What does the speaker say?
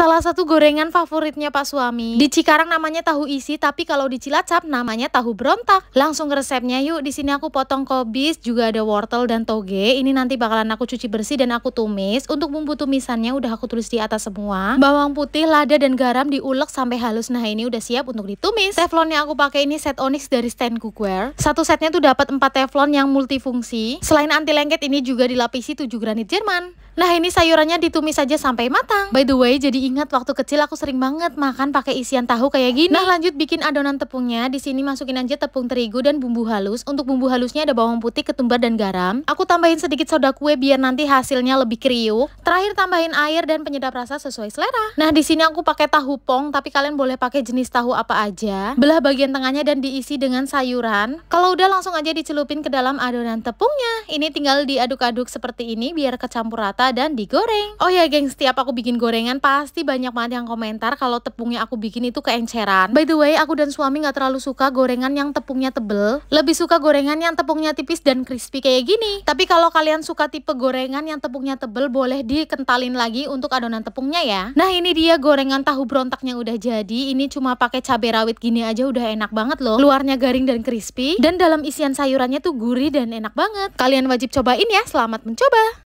Salah satu gorengan favoritnya Pak Suami. Di Cikarang namanya tahu isi, tapi kalau di Cilacap namanya tahu berontak. Langsung resepnya yuk. Di sini aku potong kobis, juga ada wortel dan toge. Ini nanti bakalan aku cuci bersih dan aku tumis. Untuk bumbu tumisannya udah aku tulis di atas semua. Bawang putih, lada dan garam diulek sampai halus. Nah, ini udah siap untuk ditumis. Teflon yang aku pakai ini set Onyx dari Stand Cookware. Satu setnya tuh dapat 4 teflon yang multifungsi. Selain anti lengket ini juga dilapisi 7 granit Jerman. Nah, ini sayurannya ditumis aja sampai matang. By the way, jadi Ingat waktu kecil aku sering banget makan pakai isian tahu kayak gini. Nah, lanjut bikin adonan tepungnya. Di sini masukin aja tepung terigu dan bumbu halus. Untuk bumbu halusnya ada bawang putih, ketumbar dan garam. Aku tambahin sedikit soda kue biar nanti hasilnya lebih kriuk. Terakhir tambahin air dan penyedap rasa sesuai selera. Nah, di sini aku pakai tahu pong, tapi kalian boleh pakai jenis tahu apa aja. Belah bagian tengahnya dan diisi dengan sayuran. Kalau udah langsung aja dicelupin ke dalam adonan tepungnya. Ini tinggal diaduk-aduk seperti ini biar kecampur rata dan digoreng. Oh ya, geng, setiap aku bikin gorengan pas pasti banyak banget yang komentar kalau tepungnya aku bikin itu keenceran. By the way, aku dan suami nggak terlalu suka gorengan yang tepungnya tebel. Lebih suka gorengan yang tepungnya tipis dan crispy kayak gini. Tapi kalau kalian suka tipe gorengan yang tepungnya tebel, boleh dikentalin lagi untuk adonan tepungnya ya. Nah ini dia gorengan tahu berontaknya udah jadi. Ini cuma pakai cabai rawit gini aja udah enak banget loh. Luarnya garing dan crispy. Dan dalam isian sayurannya tuh gurih dan enak banget. Kalian wajib cobain ya. Selamat mencoba.